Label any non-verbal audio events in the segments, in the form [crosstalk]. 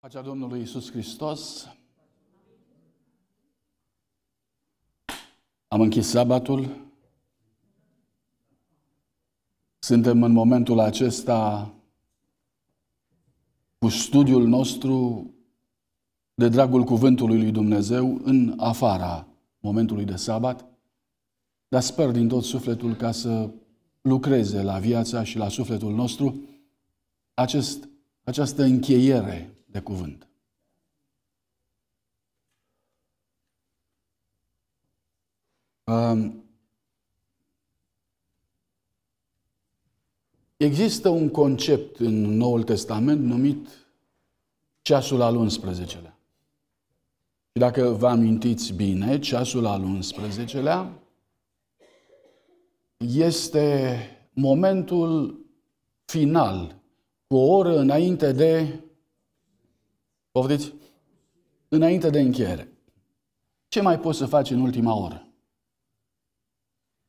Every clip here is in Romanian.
Pacea Domnului Isus Hristos. Am închis sabatul. Suntem în momentul acesta cu studiul nostru de dragul cuvântului lui Dumnezeu în afara momentului de sabat, dar sper din tot sufletul ca să lucreze la viața și la sufletul nostru acest, această încheiere de cuvânt. Există un concept în Noul Testament numit ceasul al 11-lea. Și dacă vă amintiți bine, ceasul al 11-lea este momentul final, cu o oră înainte de Poftiți? Înainte de încheiere. Ce mai poți să faci în ultima oră?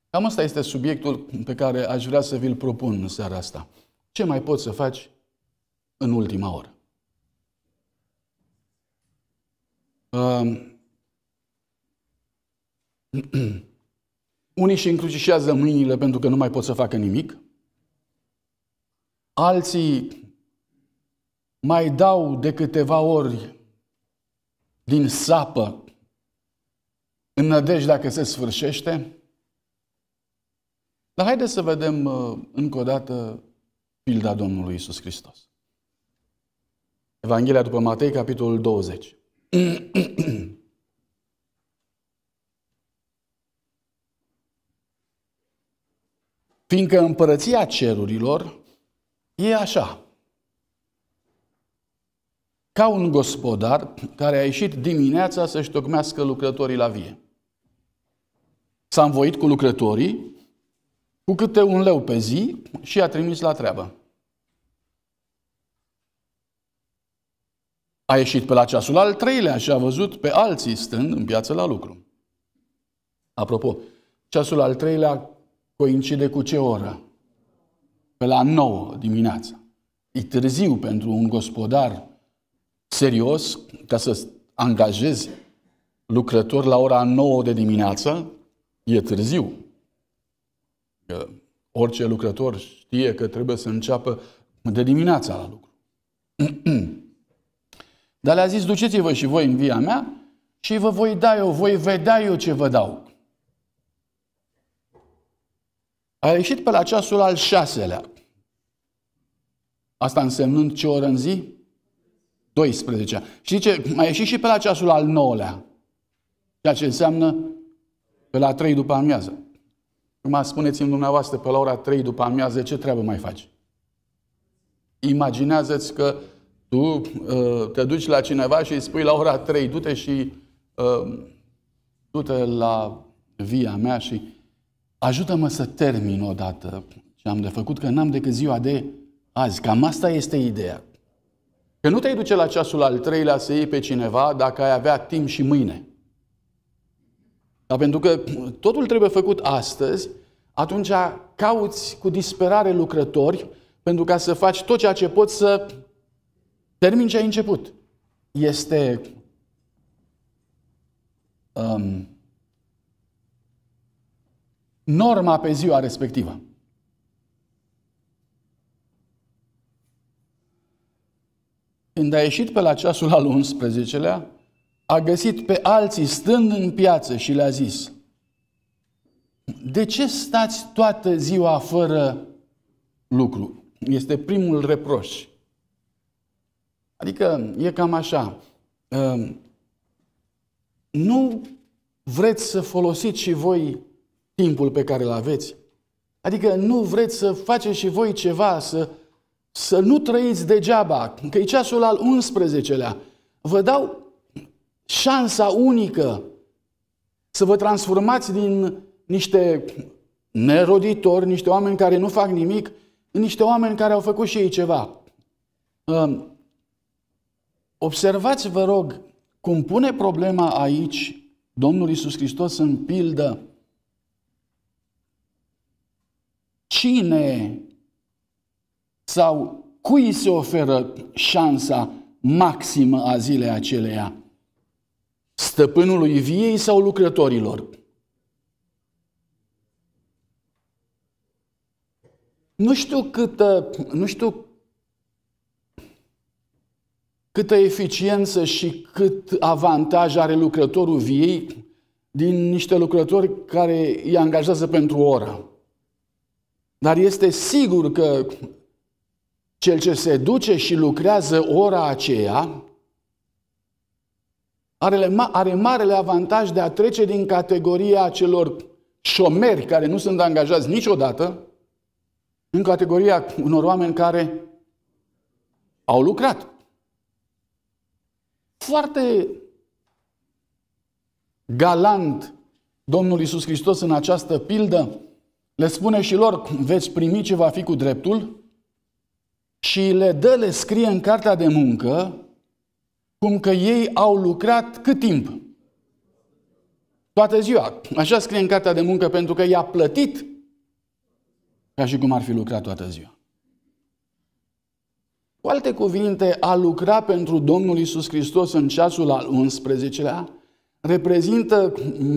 Cam ăsta este subiectul pe care aș vrea să vi-l propun în seara asta. Ce mai poți să faci în ultima oră? Um. [clears throat] unii și încrucișează mâinile pentru că nu mai pot să facă nimic. Alții mai dau de câteva ori din sapă în nădejde dacă se sfârșește? Dar haideți să vedem uh, încă o dată pilda Domnului Isus Hristos. Evanghelia după Matei, capitolul 20. [clears throat] Fiindcă împărăția cerurilor e așa ca un gospodar care a ieșit dimineața să-și tocmească lucrătorii la vie. S-a învoit cu lucrătorii cu câte un leu pe zi și a trimis la treabă. A ieșit pe la ceasul al treilea și a văzut pe alții stând în piață la lucru. Apropo, ceasul al treilea coincide cu ce oră? Pe la nouă dimineața. E târziu pentru un gospodar serios ca să angajezi lucrători la ora 9 de dimineață, e târziu. Că orice lucrător știe că trebuie să înceapă de dimineața la lucru. [clears throat] Dar le-a zis, duceți-vă și voi în via mea și vă voi da eu, voi vedea eu ce vă dau. A ieșit pe la ceasul al șaselea. Asta însemnând ce oră în zi? 12. Și zice, mai ieși și pe la ceasul al 9-lea. Ceea ce înseamnă pe la 3 după amiază. Acum spuneți-mi dumneavoastră, pe la ora 3 după amiază, ce treabă mai faci? Imaginează-ți că tu uh, te duci la cineva și îi spui la ora 3, du-te și uh, du-te la via mea și ajută-mă să termin odată ce am de făcut, că n-am decât ziua de azi. Cam asta este ideea. Că nu te-ai duce la ceasul al treilea să iei pe cineva dacă ai avea timp și mâine. Dar pentru că totul trebuie făcut astăzi, atunci cauți cu disperare lucrători pentru ca să faci tot ceea ce poți să termin ce ai început. Este um, norma pe ziua respectivă. când a ieșit pe la ceasul al 11-lea, a găsit pe alții stând în piață și le-a zis, de ce stați toată ziua fără lucru? Este primul reproș. Adică e cam așa. Ehm, nu vreți să folosiți și voi timpul pe care îl aveți? Adică nu vreți să faceți și voi ceva, să să nu trăiți degeaba, că e ceasul al 11-lea. Vă dau șansa unică să vă transformați din niște neroditori, niște oameni care nu fac nimic, în niște oameni care au făcut și ei ceva. Um, observați, vă rog, cum pune problema aici Domnul Isus Hristos în pildă cine sau cui se oferă șansa maximă a zilei aceleia? Stăpânului viei sau lucrătorilor? Nu știu câtă, nu știu câtă eficiență și cât avantaj are lucrătorul viei din niște lucrători care îi angajează pentru o oră. Dar este sigur că cel ce se duce și lucrează ora aceea are, are marele avantaj de a trece din categoria celor șomeri care nu sunt angajați niciodată în categoria unor oameni care au lucrat. Foarte galant Domnul Isus Hristos în această pildă le spune și lor, veți primi ce va fi cu dreptul, și le dă, le scrie în cartea de muncă, cum că ei au lucrat cât timp? Toată ziua. Așa scrie în cartea de muncă pentru că i-a plătit ca și cum ar fi lucrat toată ziua. Cu alte cuvinte, a lucra pentru Domnul Isus Hristos în ceasul al 11-lea reprezintă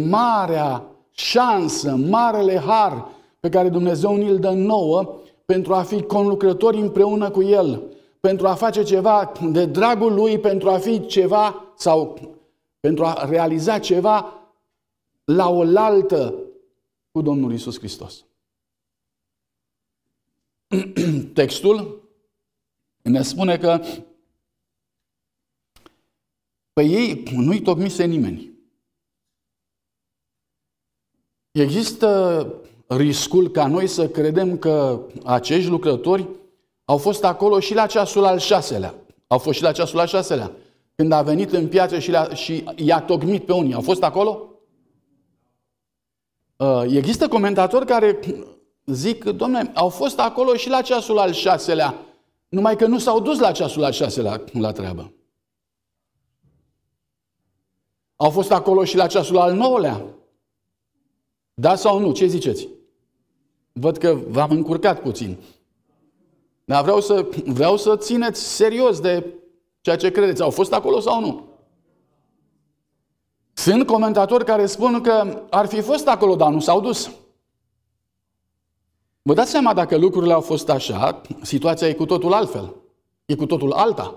marea șansă, marele har pe care Dumnezeu ni-l dă nouă pentru a fi conlucrători împreună cu El, pentru a face ceva de dragul Lui, pentru a fi ceva sau pentru a realiza ceva la oaltă cu Domnul Isus Hristos. [clears throat] Textul ne spune că pe ei nu-i tocmise nimeni. Există riscul ca noi să credem că acești lucrători au fost acolo și la ceasul al șaselea. Au fost și la ceasul al șaselea. Când a venit în piață și, și i-a tocmit pe unii. Au fost acolo? Uh, există comentatori care zic, domnule, au fost acolo și la ceasul al șaselea, numai că nu s-au dus la ceasul al șaselea la treabă. Au fost acolo și la ceasul al nouălea. Da sau nu? Ce ziceți? Văd că v-am încurcat puțin. Dar vreau să, vreau să țineți serios de ceea ce credeți. Au fost acolo sau nu? Sunt comentatori care spun că ar fi fost acolo, dar nu s-au dus. Vă dați seama dacă lucrurile au fost așa, situația e cu totul altfel. E cu totul alta.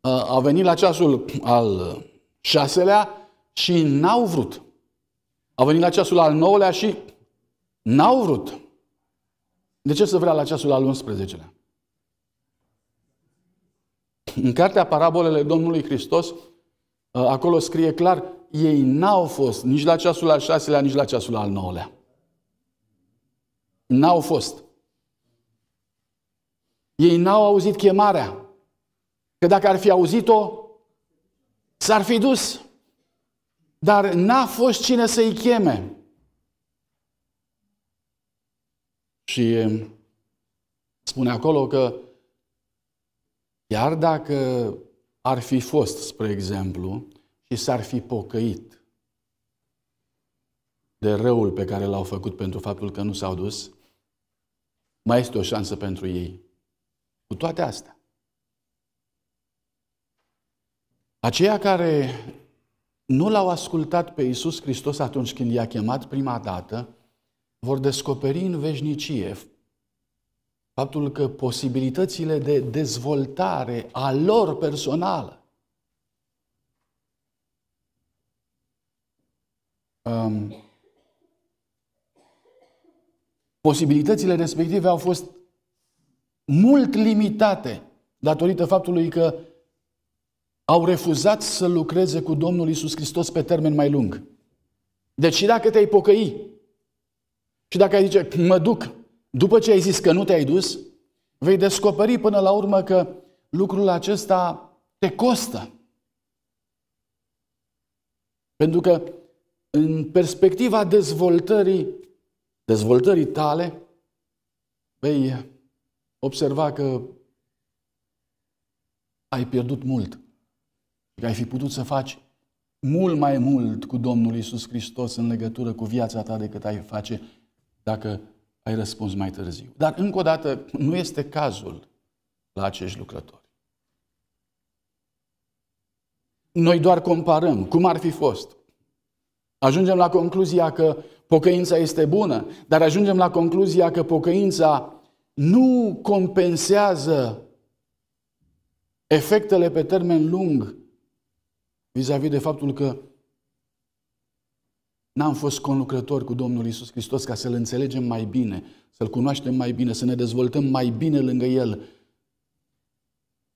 Uh, au venit la ceasul al șaselea și n-au vrut. Au venit la ceasul al nouălea și N-au vrut. De ce să vrea la ceasul al 11-lea? În cartea Parabolele Domnului Hristos, uh, acolo scrie clar, ei n-au fost nici la ceasul al 6-lea, nici la ceasul al 9-lea. N-au fost. Ei n-au auzit chemarea. Că dacă ar fi auzit-o, s-ar fi dus. Dar n-a fost cine să-i cheme. Și um, spune acolo că chiar dacă ar fi fost, spre exemplu, și s-ar fi pocăit de răul pe care l-au făcut pentru faptul că nu s-au dus, mai este o șansă pentru ei. Cu toate astea. Aceia care nu l-au ascultat pe Iisus Hristos atunci când i-a chemat prima dată, vor descoperi în veșnicie faptul că posibilitățile de dezvoltare a lor personală um, posibilitățile respective au fost mult limitate datorită faptului că au refuzat să lucreze cu Domnul Isus Hristos pe termen mai lung. Deci și dacă te-ai pocăi, și dacă ai zice, mă duc, după ce ai zis că nu te-ai dus, vei descoperi până la urmă că lucrul acesta te costă. Pentru că în perspectiva dezvoltării, dezvoltării tale, vei observa că ai pierdut mult. Că ai fi putut să faci mult mai mult cu Domnul Isus Hristos în legătură cu viața ta decât ai face dacă ai răspuns mai târziu. Dar, încă o dată, nu este cazul la acești lucrători. Noi doar comparăm cum ar fi fost. Ajungem la concluzia că pocăința este bună, dar ajungem la concluzia că pocăința nu compensează efectele pe termen lung vis-a-vis de faptul că N-am fost conlucrători cu Domnul Isus Hristos ca să-L înțelegem mai bine, să-L cunoaștem mai bine, să ne dezvoltăm mai bine lângă El.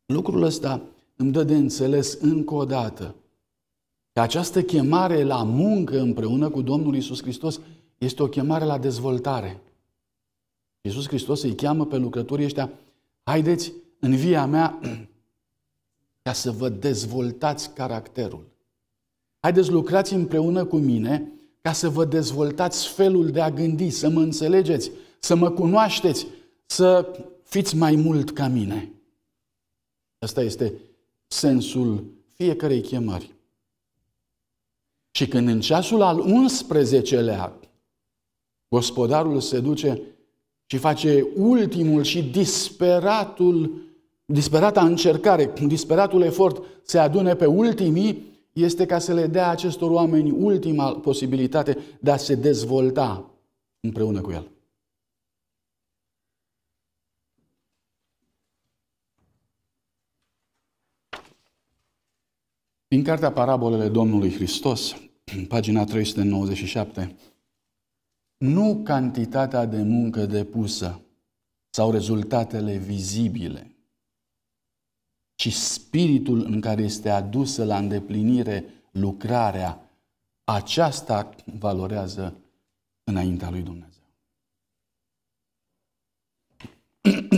Lucrul ăsta îmi dă de înțeles încă o dată că această chemare la muncă împreună cu Domnul Isus Hristos este o chemare la dezvoltare. Iisus Hristos îi cheamă pe lucrătorii ăștia, haideți în via mea [clears throat] ca să vă dezvoltați caracterul. Haideți, lucrați împreună cu mine ca să vă dezvoltați felul de a gândi, să mă înțelegeți, să mă cunoașteți, să fiți mai mult ca mine. Asta este sensul fiecarei chemări. Și când în ceasul al 11-lea gospodarul se duce și face ultimul și disperatul, disperata încercare, disperatul efort se adune pe ultimii, este ca să le dea acestor oameni ultima posibilitate de a se dezvolta împreună cu El. Din cartea Parabolele Domnului Hristos, [clears throat] pagina 397, nu cantitatea de muncă depusă sau rezultatele vizibile ci spiritul în care este adusă la îndeplinire lucrarea, aceasta valorează înaintea lui Dumnezeu.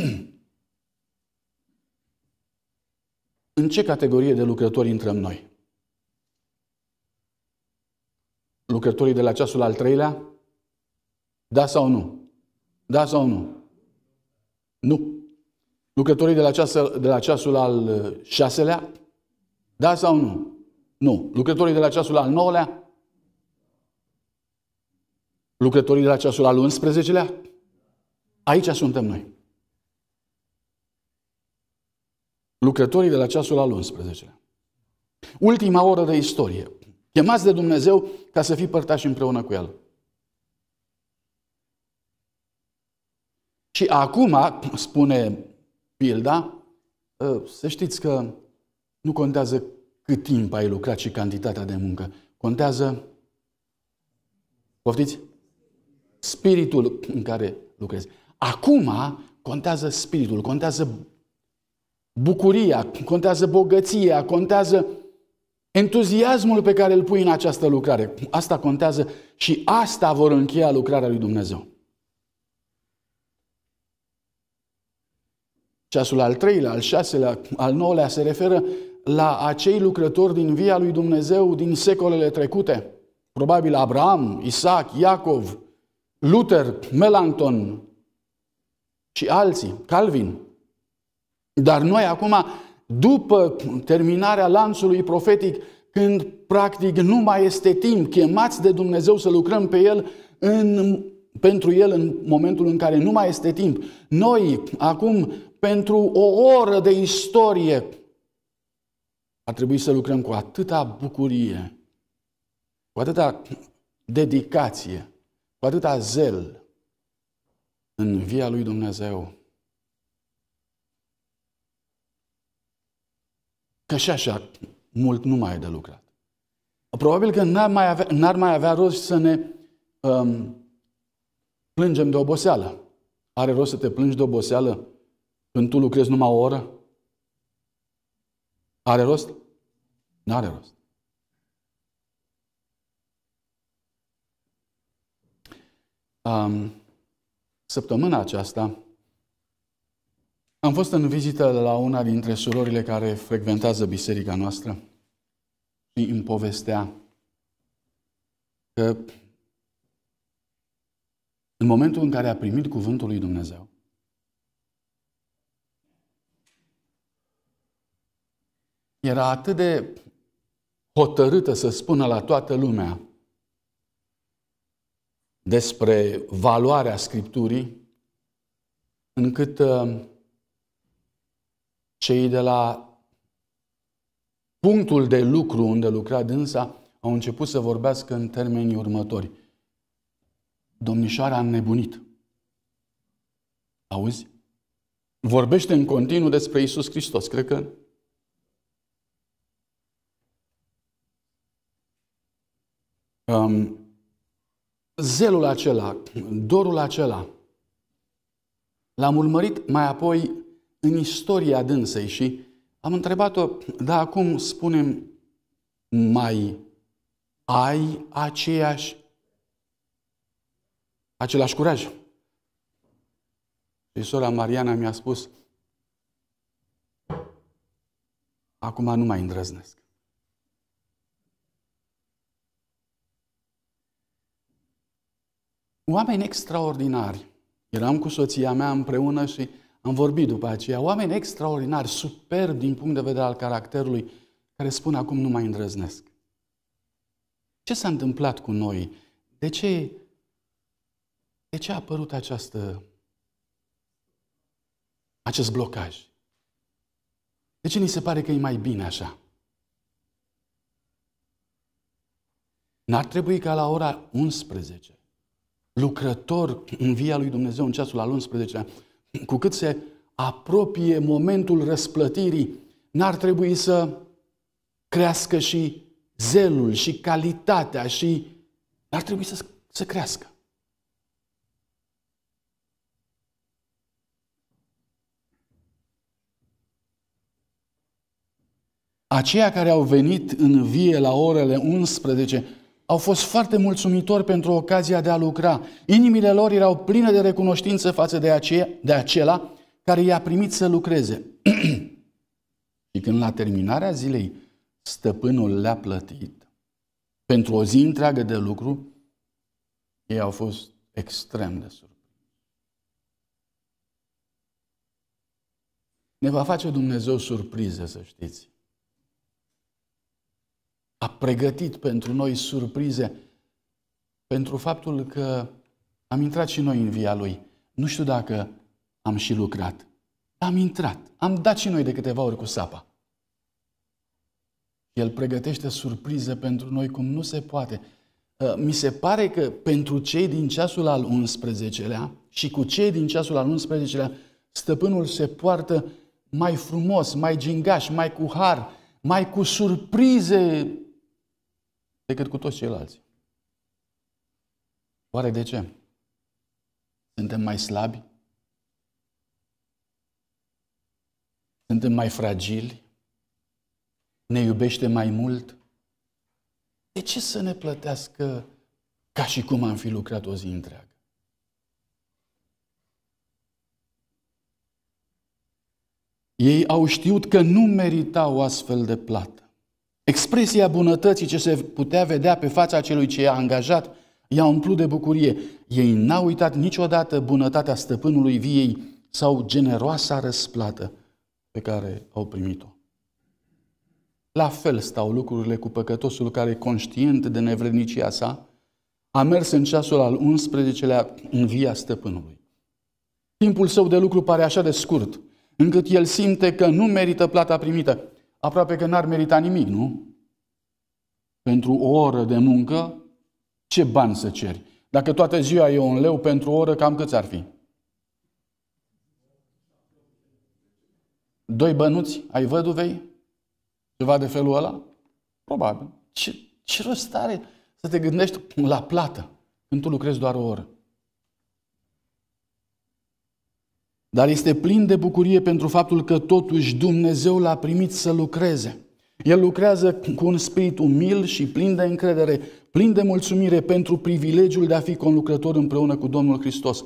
[clears throat] în ce categorie de lucrători intrăm noi? Lucrătorii de la ceasul al treilea? Da sau nu? Da sau nu? Nu lucrătorii de la, ceasul, de la ceasul al uh, șaselea? Da sau nu? Nu. Lucrătorii de la ceasul al nouălea? Lucrătorii de la ceasul al 11-lea? Aici suntem noi. Lucrătorii de la ceasul al 11-lea. Ultima oră de istorie. Chemați de Dumnezeu ca să fii părtași împreună cu El. Și acum, spune Pilda, ă, să știți că nu contează cât timp ai lucrat și cantitatea de muncă. Contează, poftiți, spiritul în care lucrezi. Acum contează spiritul, contează bucuria, contează bogăția, contează entuziasmul pe care îl pui în această lucrare. Asta contează și asta vor încheia lucrarea lui Dumnezeu. Ceasul al treilea, al șaselea, al nouălea se referă la acei lucrători din via lui Dumnezeu din secolele trecute. Probabil Abraham, Isaac, Iacov, Luther, Melanchthon și alții, Calvin. Dar noi acum, după terminarea lanțului profetic, când practic nu mai este timp, chemați de Dumnezeu să lucrăm pe El în, pentru El în momentul în care nu mai este timp. Noi acum pentru o oră de istorie, ar trebui să lucrăm cu atâta bucurie, cu atâta dedicație, cu atâta zel în via lui Dumnezeu. Că și așa mult nu mai e de lucrat. Probabil că n-ar mai avea, n-ar mai avea rost să ne um, plângem de oboseală. Are rost să te plângi de oboseală când tu lucrezi numai o oră, are rost? Nu are rost. Um, săptămâna aceasta am fost în vizită la una dintre surorile care frecventează biserica noastră și îmi povestea că în momentul în care a primit cuvântul lui Dumnezeu, era atât de hotărâtă să spună la toată lumea despre valoarea Scripturii, încât uh, cei de la punctul de lucru unde lucra dânsa au început să vorbească în termenii următori. Domnișoara, a nebunit. Auzi? Vorbește în continuu despre Isus Hristos. Cred că um, zelul acela, dorul acela, l-am urmărit mai apoi în istoria dânsei și am întrebat-o, da, acum spunem, mai ai aceeași, același curaj? Și sora Mariana mi-a spus, acum nu mai îndrăznesc. oameni extraordinari. Eram cu soția mea împreună și am vorbit după aceea. Oameni extraordinari, superb din punct de vedere al caracterului, care spun acum nu mai îndrăznesc. Ce s-a întâmplat cu noi? De ce, de ce a apărut această, acest blocaj? De ce ni se pare că e mai bine așa? N-ar trebui ca la ora 11 lucrător în via lui Dumnezeu în ceasul al 11-lea, cu cât se apropie momentul răsplătirii, n-ar trebui să crească și zelul și calitatea și n ar trebui să, să crească. Aceia care au venit în vie la orele 11 au fost foarte mulțumitori pentru ocazia de a lucra. Inimile lor erau pline de recunoștință față de, aceea, de acela care i-a primit să lucreze. [clears throat] și când la terminarea zilei stăpânul le-a plătit pentru o zi întreagă de lucru, ei au fost extrem de surprinși. Ne va face Dumnezeu surpriză, să știți a pregătit pentru noi surprize pentru faptul că am intrat și noi în via Lui. Nu știu dacă am și lucrat. Am intrat. Am dat și noi de câteva ori cu sapa. El pregătește surprize pentru noi cum nu se poate. Uh, mi se pare că pentru cei din ceasul al 11-lea și cu cei din ceasul al 11-lea, stăpânul se poartă mai frumos, mai gingaș, mai cu har, mai cu surprize decât cu toți ceilalți. Oare de ce? Suntem mai slabi? Suntem mai fragili? Ne iubește mai mult? De ce să ne plătească ca și cum am fi lucrat o zi întreagă? Ei au știut că nu meritau astfel de plată. Expresia bunătății ce se putea vedea pe fața celui ce i-a angajat i-a umplut de bucurie. Ei n-au uitat niciodată bunătatea stăpânului viei sau generoasa răsplată pe care au primit-o. La fel stau lucrurile cu păcătosul care, conștient de nevrednicia sa, a mers în ceasul al 11-lea în via stăpânului. Timpul său de lucru pare așa de scurt, încât el simte că nu merită plata primită aproape că n-ar merita nimic, nu? Pentru o oră de muncă, ce bani să ceri? Dacă toată ziua e un leu pentru o oră, cam câți ar fi? Doi bănuți ai văduvei? Ceva de felul ăla? Probabil. Ce, ce rost are să te gândești la plată când tu lucrezi doar o oră? dar este plin de bucurie pentru faptul că totuși Dumnezeu l-a primit să lucreze. El lucrează cu un spirit umil și plin de încredere, plin de mulțumire pentru privilegiul de a fi conlucrător împreună cu Domnul Hristos.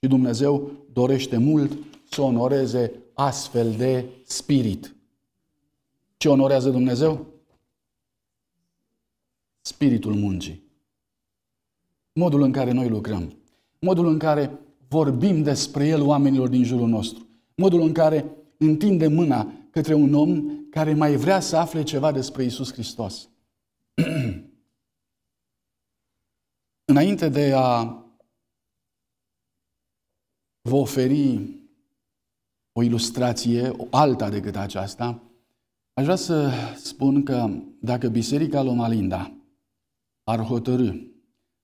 Și Dumnezeu dorește mult să onoreze astfel de spirit. Ce onorează Dumnezeu? Spiritul muncii. Modul în care noi lucrăm. Modul în care vorbim despre el oamenilor din jurul nostru. Modul în care întindem mâna către un om care mai vrea să afle ceva despre Isus Hristos. [clears throat] Înainte de a vă oferi o ilustrație, o alta decât aceasta, aș vrea să spun că dacă Biserica Loma Linda ar hotărâ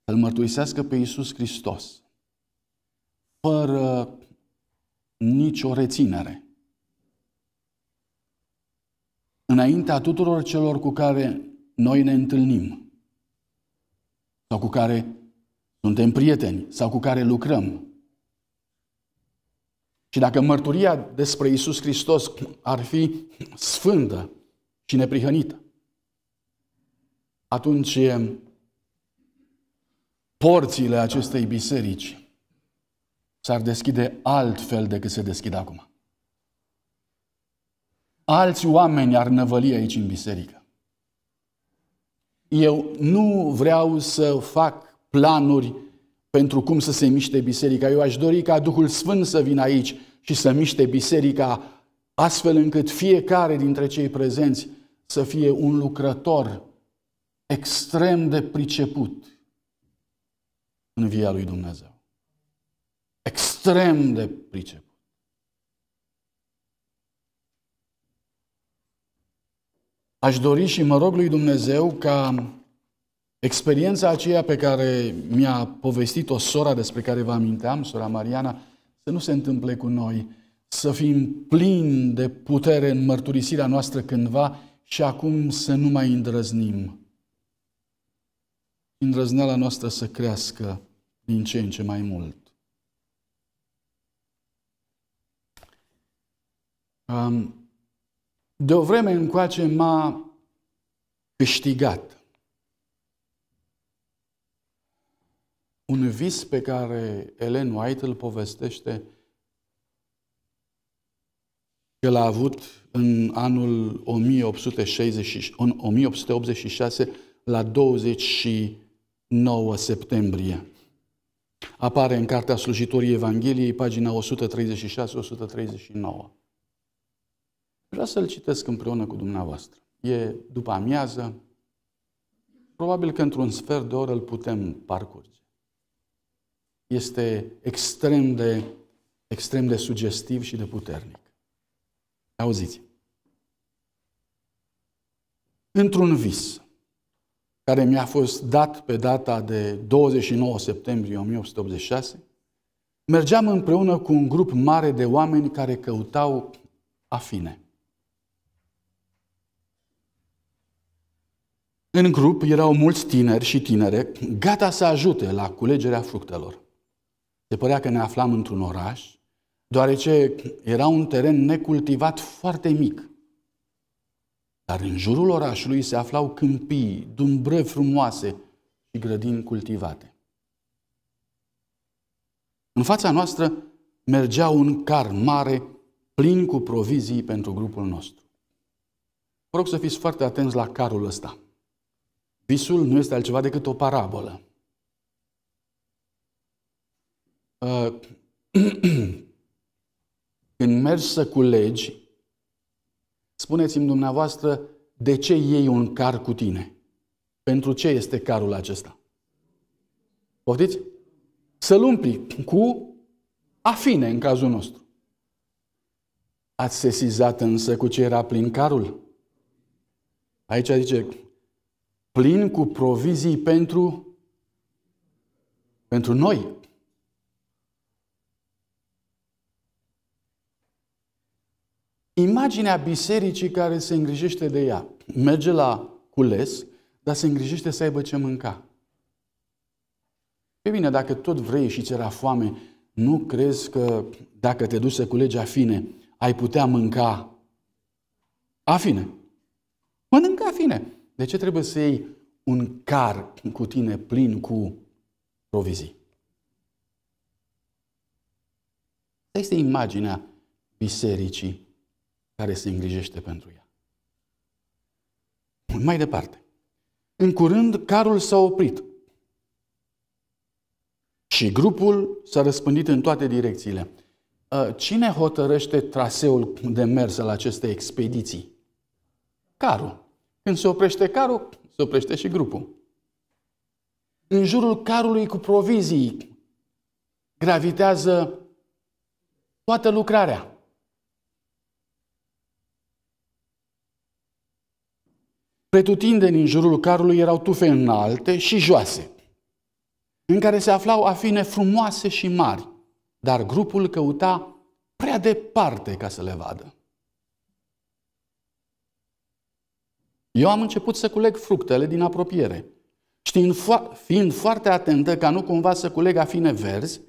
să-L mărturisească pe Iisus Hristos fără nicio reținere. Înaintea tuturor celor cu care noi ne întâlnim sau cu care suntem prieteni sau cu care lucrăm. Și dacă mărturia despre Isus Hristos ar fi sfântă și neprihănită, atunci eh, porțile acestei biserici s-ar deschide altfel decât se deschide acum. Alți oameni ar năvăli aici în biserică. Eu nu vreau să fac planuri pentru cum să se miște biserica. Eu aș dori ca Duhul Sfânt să vină aici și să miște biserica astfel încât fiecare dintre cei prezenți să fie un lucrător extrem de priceput în via lui Dumnezeu extrem de priceput. Aș dori și mă rog lui Dumnezeu ca experiența aceea pe care mi-a povestit-o sora despre care vă aminteam, sora Mariana, să nu se întâmple cu noi, să fim plini de putere în mărturisirea noastră cândva și acum să nu mai îndrăznim. Îndrăzneala noastră să crească din ce în ce mai mult. de o vreme încoace m-a câștigat un vis pe care Ellen White îl povestește că l-a avut în anul 1860, 1886 la 29 septembrie. Apare în Cartea Slujitorii Evangheliei, pagina 136-139. Vreau să-l citesc împreună cu dumneavoastră. E după amiază, probabil că într-un sfert de oră îl putem parcurge. Este extrem de, extrem de sugestiv și de puternic. Auziți. Într-un vis care mi-a fost dat pe data de 29 septembrie 1886, mergeam împreună cu un grup mare de oameni care căutau afine. În grup erau mulți tineri și tinere, gata să ajute la culegerea fructelor. Se părea că ne aflam într-un oraș, deoarece era un teren necultivat foarte mic. Dar în jurul orașului se aflau câmpii, dumbrăvi frumoase și grădini cultivate. În fața noastră mergea un car mare plin cu provizii pentru grupul nostru. Vă rog să fiți foarte atenți la carul ăsta – Visul nu este altceva decât o parabolă. Ă, [clears throat] când mergi să culegi, spuneți-mi dumneavoastră de ce iei un car cu tine? Pentru ce este carul acesta? Poftiți? Să-l umpli cu afine în cazul nostru. Ați sesizat însă cu ce era plin carul? Aici zice, plin cu provizii pentru, pentru noi. Imaginea bisericii care se îngrijește de ea. Merge la cules, dar se îngrijește să aibă ce mânca. E bine, dacă tot vrei și ți-era foame, nu crezi că dacă te duci să culegi afine, ai putea mânca afine? Mănâncă afine. De ce trebuie să iei un car cu tine plin cu provizii? Este imaginea bisericii care se îngrijește pentru ea. Mai departe. În curând, carul s-a oprit și grupul s-a răspândit în toate direcțiile. Uh, cine hotărăște traseul de mers al acestei expediții? Carul. Când se oprește carul, se oprește și grupul. În jurul carului cu provizii gravitează toată lucrarea. Pretutindeni în jurul carului erau tufe înalte și joase, în care se aflau afine frumoase și mari, dar grupul căuta prea departe ca să le vadă. Eu am început să culeg fructele din apropiere, știind fiind foarte atentă ca nu cumva să culeg afine verzi,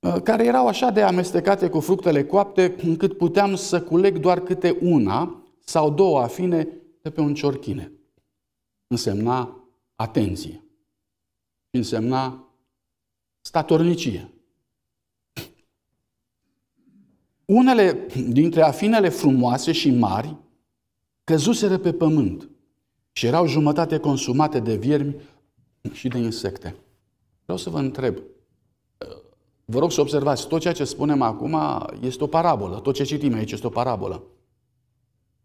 uh, care erau așa de amestecate cu fructele coapte, încât puteam să culeg doar câte una sau două afine de pe un ciorchine. Însemna atenție. Însemna statornicie. Unele dintre afinele frumoase și mari căzuseră pe pământ și erau jumătate consumate de viermi și de insecte. Vreau să vă întreb, vă rog să observați, tot ceea ce spunem acum este o parabolă, tot ce citim aici este o parabolă.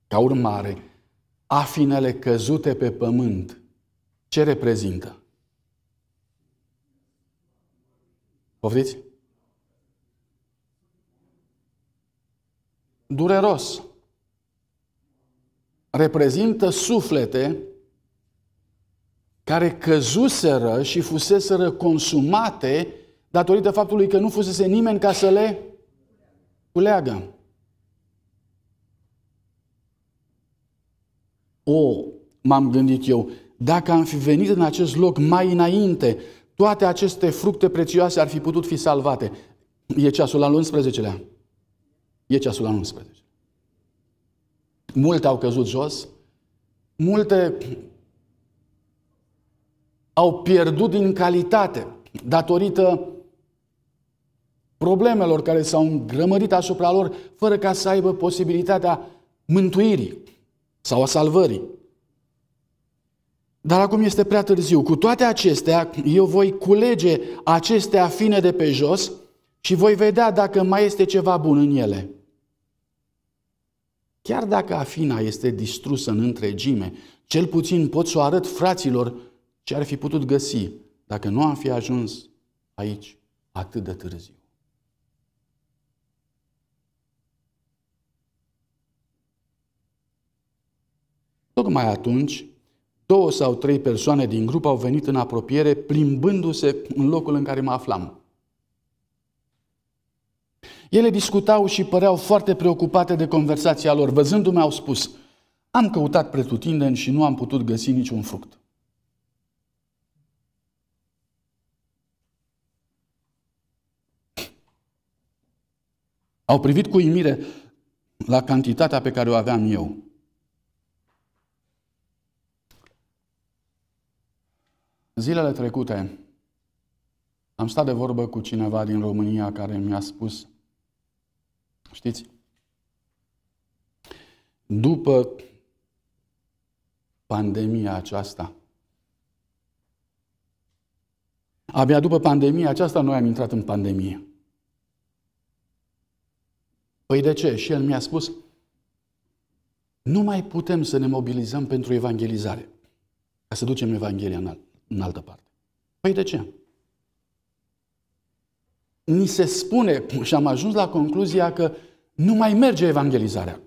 Ca urmare, afinele căzute pe pământ, ce reprezintă? Poftiți? Dureros reprezintă suflete care căzuseră și fuseseră consumate datorită faptului că nu fusese nimeni ca să le culeagă. O, m-am gândit eu, dacă am fi venit în acest loc mai înainte, toate aceste fructe prețioase ar fi putut fi salvate. E ceasul al 11-lea. E ceasul al 11 multe au căzut jos, multe au pierdut din calitate datorită problemelor care s-au îngrămărit asupra lor fără ca să aibă posibilitatea mântuirii sau a salvării. Dar acum este prea târziu. Cu toate acestea, eu voi culege acestea fine de pe jos și voi vedea dacă mai este ceva bun în ele. Chiar dacă Afina este distrusă în întregime, cel puțin pot să o arăt fraților ce ar fi putut găsi dacă nu am fi ajuns aici atât de târziu. Tocmai atunci, două sau trei persoane din grup au venit în apropiere, plimbându-se în locul în care mă aflam. Ele discutau și păreau foarte preocupate de conversația lor. Văzându-mă, au spus, am căutat pretutindeni și nu am putut găsi niciun fruct. Au privit cu imire la cantitatea pe care o aveam eu. Zilele trecute am stat de vorbă cu cineva din România care mi-a spus Știți? După pandemia aceasta, abia după pandemia aceasta noi am intrat în pandemie. Păi de ce? Și el mi-a spus, nu mai putem să ne mobilizăm pentru evangelizare, ca să ducem Evanghelia în, altă parte. Păi de ce? ni se spune și am ajuns la concluzia că nu mai merge evangelizarea.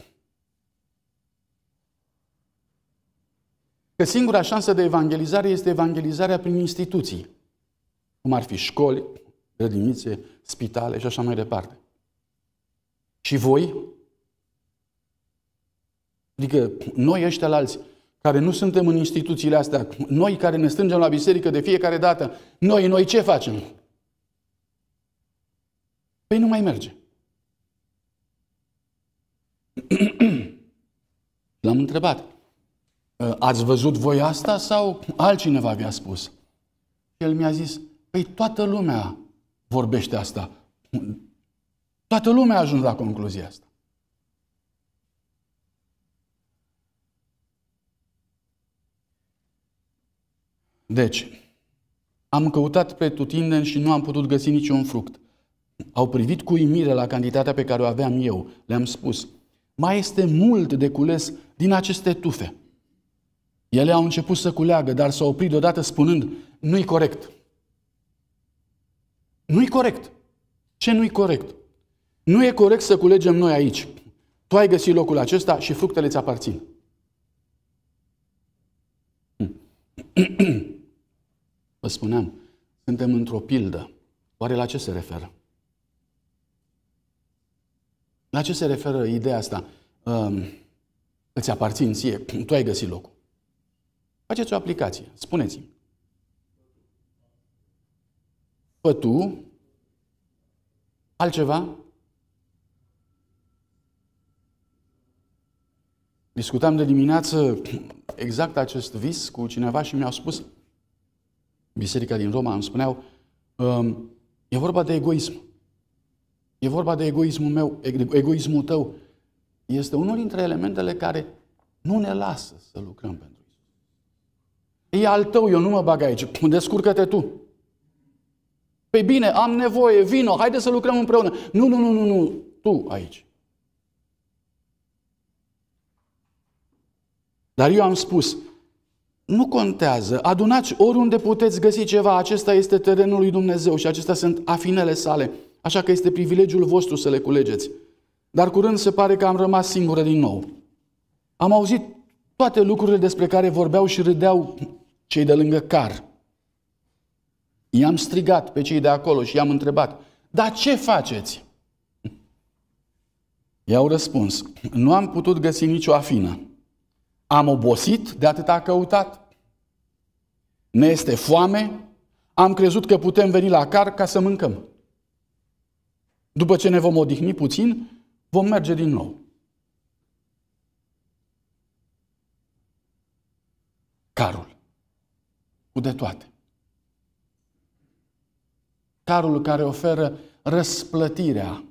Că singura șansă de evangelizare este evangelizarea prin instituții, cum ar fi școli, grădinițe, spitale și așa mai departe. Și voi, adică noi ăștia la alții, care nu suntem în instituțiile astea, noi care ne strângem la biserică de fiecare dată, noi, noi ce facem? Păi nu mai merge. [clears throat] L-am întrebat. Ă, ați văzut voi asta sau altcineva vi-a spus? El mi-a zis, păi toată lumea vorbește asta. Toată lumea a ajuns la concluzia asta. Deci, am căutat pe tutindeni și nu am putut găsi niciun fruct. Au privit cu imire la cantitatea pe care o aveam eu. Le-am spus, mai este mult de cules din aceste tufe. Ele au început să culeagă, dar s-au oprit deodată spunând, nu-i corect. Nu-i corect. Ce nu-i corect? Nu e corect să culegem noi aici. Tu ai găsit locul acesta și fructele ți aparțin. [clears throat] Vă spuneam, suntem într-o pildă. Oare la ce se referă? La ce se referă ideea asta? Um, îți aparțin ție, [clears throat] tu ai găsit locul. Faceți o aplicație, spuneți-mi. Fă tu altceva? Discutam de dimineață [clears throat] exact acest vis cu cineva și mi-au spus, biserica din Roma, îmi spuneau, um, e vorba de egoism. E vorba de egoismul meu, egoismul tău. Este unul dintre elementele care nu ne lasă să lucrăm pentru Isus. E al tău, eu nu mă bag aici. Descurcă-te tu. Păi bine, am nevoie, vino, haide să lucrăm împreună. Nu, nu, nu, nu, nu, tu aici. Dar eu am spus, nu contează, adunați oriunde puteți găsi ceva, acesta este terenul lui Dumnezeu și acestea sunt afinele sale așa că este privilegiul vostru să le culegeți. Dar curând se pare că am rămas singură din nou. Am auzit toate lucrurile despre care vorbeau și râdeau cei de lângă car. I-am strigat pe cei de acolo și i-am întrebat, dar ce faceți? I-au răspuns, nu am putut găsi nicio afină. Am obosit de atâta căutat. Ne este foame, am crezut că putem veni la car ca să mâncăm. După ce ne vom odihni puțin, vom merge din nou. Carul. Cu de toate. Carul care oferă răsplătirea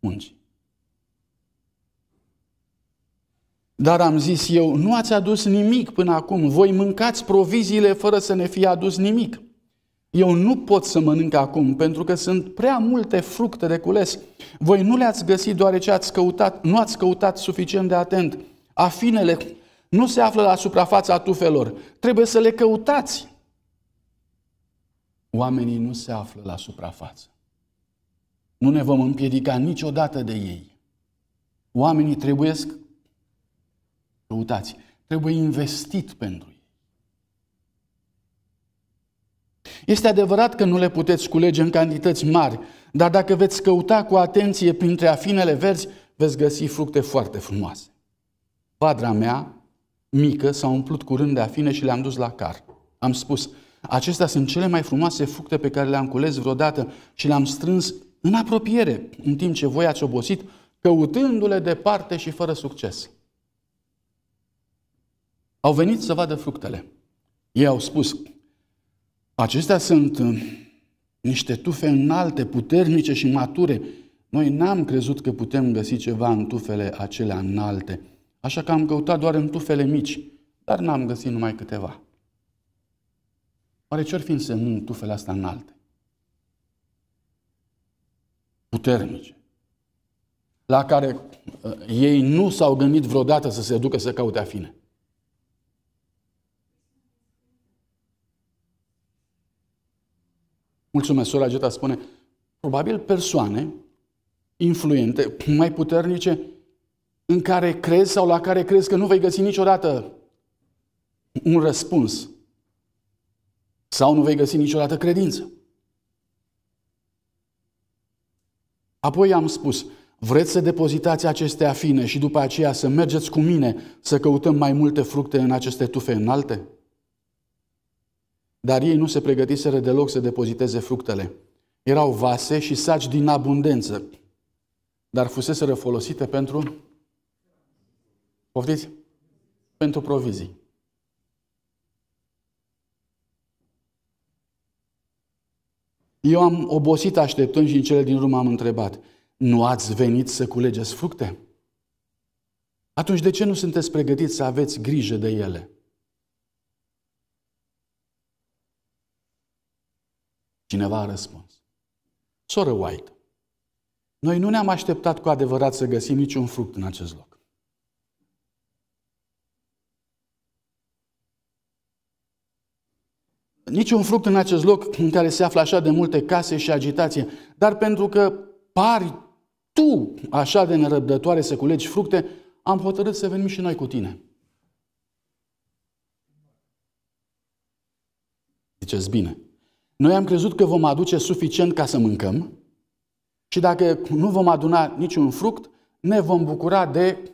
muncii. Dar am zis eu, nu ați adus nimic până acum, voi mâncați proviziile fără să ne fie adus nimic. Eu nu pot să mănânc acum, pentru că sunt prea multe fructe de cules. Voi nu le-ați găsit deoarece ați căutat, nu ați căutat suficient de atent. Afinele nu se află la suprafața tufelor. Trebuie să le căutați. Oamenii nu se află la suprafață. Nu ne vom împiedica niciodată de ei. Oamenii trebuie căutați, trebuie investit pentru Este adevărat că nu le puteți culege în cantități mari, dar dacă veți căuta cu atenție printre afinele verzi, veți găsi fructe foarte frumoase. Padra mea, mică, s-a umplut curând de afine și le-am dus la car. Am spus, acestea sunt cele mai frumoase fructe pe care le-am cules vreodată și le-am strâns în apropiere, în timp ce voi ați obosit, căutându-le departe și fără succes. Au venit să vadă fructele. Ei au spus, Acestea sunt uh, niște tufe înalte, puternice și mature. Noi n-am crezut că putem găsi ceva în tufele acelea înalte, așa că am căutat doar în tufele mici, dar n-am găsit numai câteva. Oare ce-ar fi însemnând tufele astea înalte? Puternice, la care uh, ei nu s-au gândit vreodată să se ducă să caute afine. Mulțumesc, sora Geta spune, probabil persoane influente, mai puternice, în care crezi sau la care crezi că nu vei găsi niciodată un răspuns sau nu vei găsi niciodată credință. Apoi am spus, vreți să depozitați aceste afine și după aceea să mergeți cu mine să căutăm mai multe fructe în aceste tufe înalte? Dar ei nu se pregătiseră deloc să depoziteze fructele. Erau vase și saci din abundență, dar fuseseră folosite pentru... Poftiți? Pentru provizii. Eu am obosit așteptând și în cele din urmă am întrebat, nu ați venit să culegeți fructe? Atunci de ce nu sunteți pregătiți să aveți grijă de ele? Cineva a răspuns. Soră White, noi nu ne-am așteptat cu adevărat să găsim niciun fruct în acest loc. Niciun fruct în acest loc în care se află așa de multe case și agitație, dar pentru că pari tu așa de nerăbdătoare să culegi fructe, am hotărât să venim și noi cu tine. Ziceți bine. Noi am crezut că vom aduce suficient ca să mâncăm și dacă nu vom aduna niciun fruct, ne vom bucura de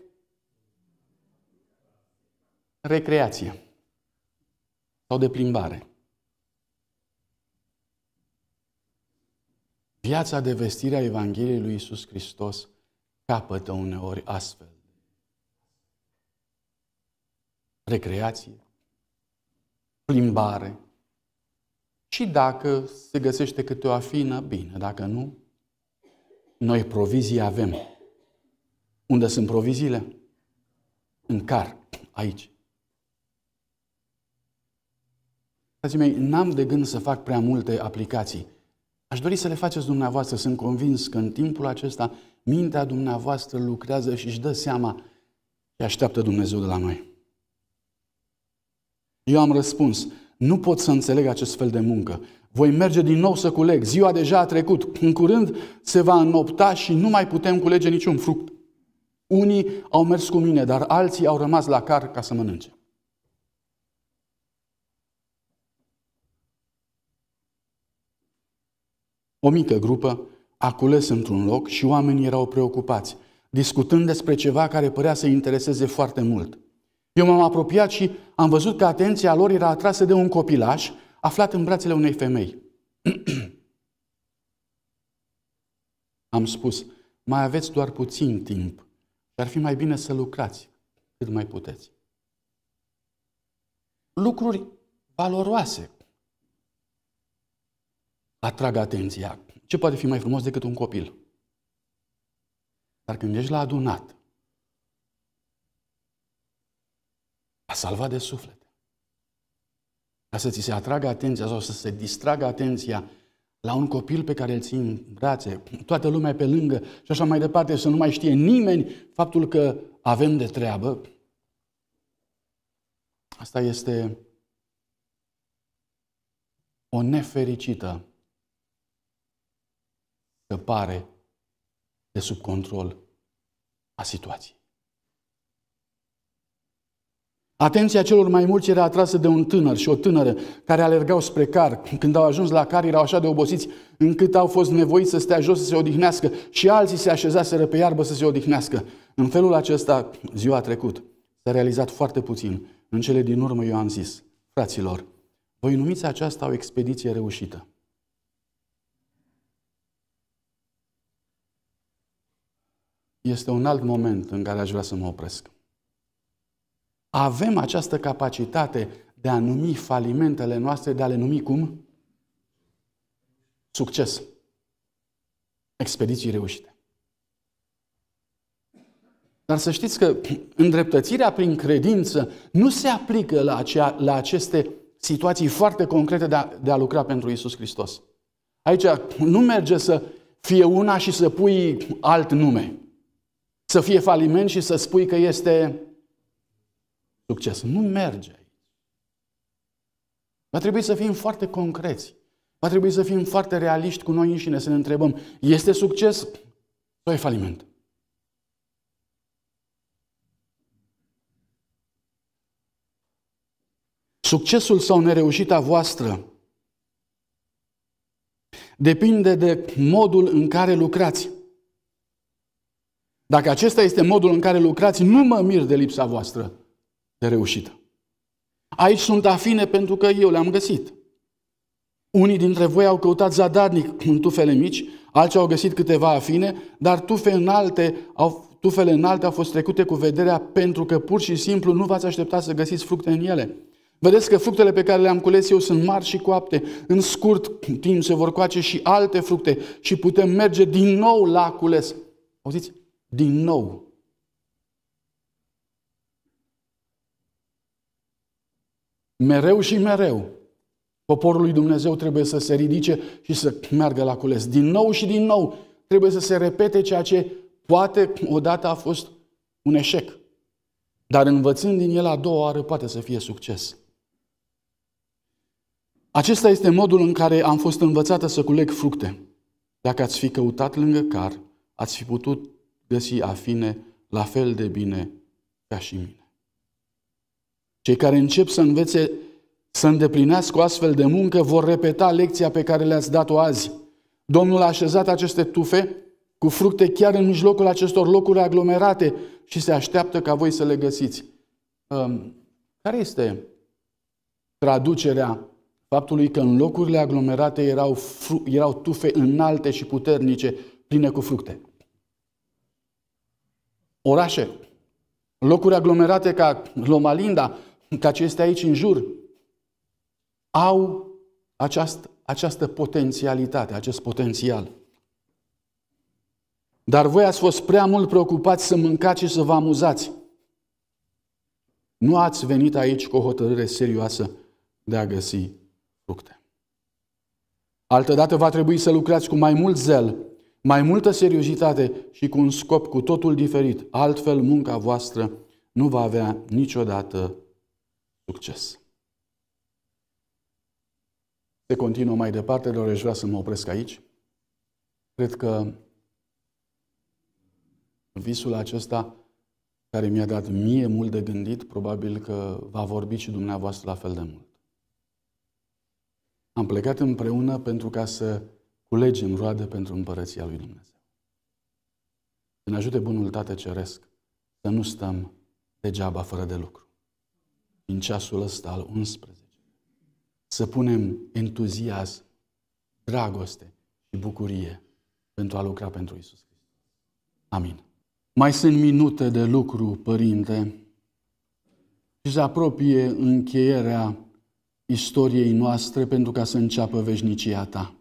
recreație sau de plimbare. Viața de vestire a Evangheliei lui Isus Hristos capătă uneori astfel. Recreație, plimbare, și dacă se găsește câte o afină, bine. Dacă nu, noi provizii avem. Unde sunt proviziile? În car, aici. Frații mei, n-am de gând să fac prea multe aplicații. Aș dori să le faceți dumneavoastră. Sunt convins că în timpul acesta mintea dumneavoastră lucrează și își dă seama ce așteaptă Dumnezeu de la noi. Eu am răspuns nu pot să înțeleg acest fel de muncă. Voi merge din nou să culeg. Ziua deja a trecut. În curând se va înopta și nu mai putem culege niciun fruct. Unii au mers cu mine, dar alții au rămas la car ca să mănânce. O mică grupă a cules într-un loc și oamenii erau preocupați, discutând despre ceva care părea să intereseze foarte mult – eu m-am apropiat și am văzut că atenția lor era atrasă de un copilaș aflat în brațele unei femei. [clears throat] am spus, mai aveți doar puțin timp ar fi mai bine să lucrați cât mai puteți. Lucruri valoroase atrag atenția. Ce poate fi mai frumos decât un copil? Dar când ești la adunat salvat de suflet. Ca să ți se atragă atenția sau să se distragă atenția la un copil pe care îl ții în brațe, toată lumea pe lângă și așa mai departe, să nu mai știe nimeni faptul că avem de treabă. Asta este o nefericită scăpare de sub control a situației. Atenția celor mai mulți era atrasă de un tânăr și o tânără care alergau spre car. Când au ajuns la car, erau așa de obosiți încât au fost nevoiți să stea jos să se odihnească și alții se așezaseră pe iarbă să se odihnească. În felul acesta, ziua a trecut. S-a realizat foarte puțin. În cele din urmă eu am zis, fraților, voi numiți aceasta o expediție reușită. Este un alt moment în care aș vrea să mă opresc. Avem această capacitate de a numi falimentele noastre, de a le numi cum? Succes. Expediții reușite. Dar să știți că [clears throat] îndreptățirea prin credință nu se aplică la, acea, la aceste situații foarte concrete de a, de a lucra pentru Isus Hristos. Aici nu merge să fie una și să pui alt nume. Să fie faliment și să spui că este succes. Nu merge aici. Va trebui să fim foarte concreți. Va trebui să fim foarte realiști cu noi înșine, să ne întrebăm, este succes sau e faliment? Succesul sau nereușita voastră depinde de modul în care lucrați. Dacă acesta este modul în care lucrați, nu mă mir de lipsa voastră de reușită. Aici sunt afine pentru că eu le-am găsit. Unii dintre voi au căutat zadarnic în tufele mici, alții au găsit câteva afine, dar tufe înalte au, tufele înalte au fost trecute cu vederea pentru că pur și simplu nu v-ați aștepta să găsiți fructe în ele. Vedeți că fructele pe care le-am cules eu sunt mari și coapte. În scurt timp se vor coace și alte fructe și putem merge din nou la cules. Auziți? Din nou Mereu și mereu, poporul lui Dumnezeu trebuie să se ridice și să meargă la cules. Din nou și din nou trebuie să se repete ceea ce poate odată a fost un eșec. Dar învățând din el a doua oară poate să fie succes. Acesta este modul în care am fost învățată să culeg fructe. Dacă ați fi căutat lângă car, ați fi putut găsi afine la fel de bine ca și mine. Cei care încep să învețe să îndeplinească o astfel de muncă vor repeta lecția pe care le-ați dat-o azi. Domnul a așezat aceste tufe cu fructe chiar în mijlocul acestor locuri aglomerate și se așteaptă ca voi să le găsiți. Ehm, care este traducerea faptului că în locurile aglomerate erau, erau tufe înalte și puternice, pline cu fructe? Orașe, locuri aglomerate ca Lomalinda, că acestea aici în jur au această, această potențialitate, acest potențial. Dar voi ați fost prea mult preocupați să mâncați și să vă amuzați. Nu ați venit aici cu o hotărâre serioasă de a găsi fructe. Altădată va trebui să lucrați cu mai mult zel, mai multă seriozitate și cu un scop cu totul diferit. Altfel, munca voastră nu va avea niciodată succes. Se continuă mai departe, dar aș vrea să mă opresc aici. Cred că visul acesta care mi-a dat mie mult de gândit, probabil că va vorbi și dumneavoastră la fel de mult. Am plecat împreună pentru ca să culegem roade pentru împărăția lui Dumnezeu. Să ne ajute Bunul Tată Ceresc să nu stăm degeaba fără de lucru din ceasul ăsta al 11. Să punem entuziasm, dragoste și bucurie pentru a lucra pentru Isus Hristos. Amin. Mai sunt minute de lucru, Părinte, și se apropie încheierea istoriei noastre pentru ca să înceapă veșnicia ta.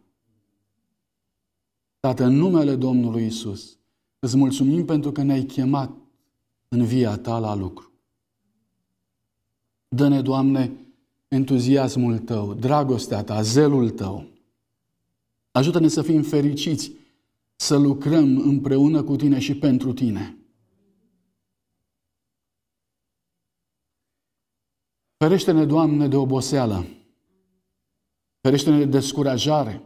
Tată, în numele Domnului Isus, îți mulțumim pentru că ne-ai chemat în via ta la lucru. Dă-ne, Doamne, entuziasmul Tău, dragostea Ta, zelul Tău. Ajută-ne să fim fericiți, să lucrăm împreună cu Tine și pentru Tine. Ferește-ne, Doamne, de oboseală. Ferește-ne de descurajare.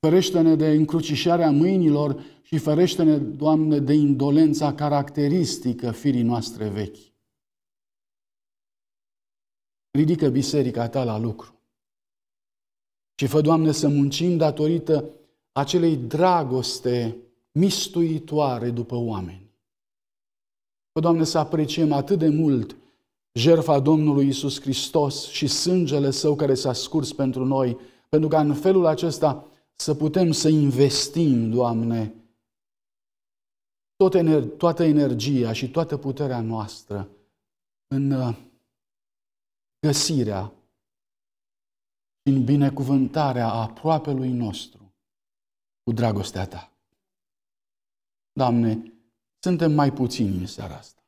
Ferește-ne de încrucișarea mâinilor și ferește-ne, Doamne, de indolența caracteristică firii noastre vechi ridică biserica ta la lucru. Și fă, Doamne, să muncim datorită acelei dragoste mistuitoare după oameni. Fă, Doamne, să apreciem atât de mult jertfa Domnului Isus Hristos și sângele Său care s-a scurs pentru noi, pentru ca în felul acesta să putem să investim, Doamne, toată energia și toată puterea noastră în uh, găsirea și în binecuvântarea aproapelui nostru cu dragostea ta. Doamne, suntem mai puțini în seara asta.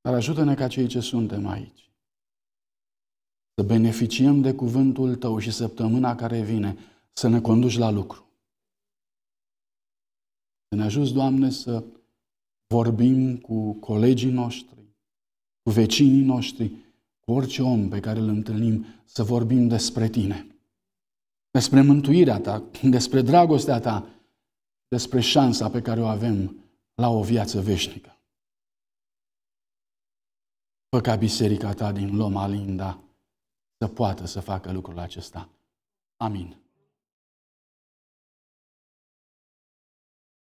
Dar ajută-ne ca cei ce suntem aici să beneficiem de cuvântul tău și săptămâna care vine să ne conduci la lucru. Să ne ajuți, Doamne, să vorbim cu colegii noștri, cu vecinii noștri, cu orice om pe care îl întâlnim, să vorbim despre tine, despre mântuirea ta, despre dragostea ta, despre șansa pe care o avem la o viață veșnică. Fă ca biserica ta din Loma Linda să poată să facă lucrul acesta. Amin.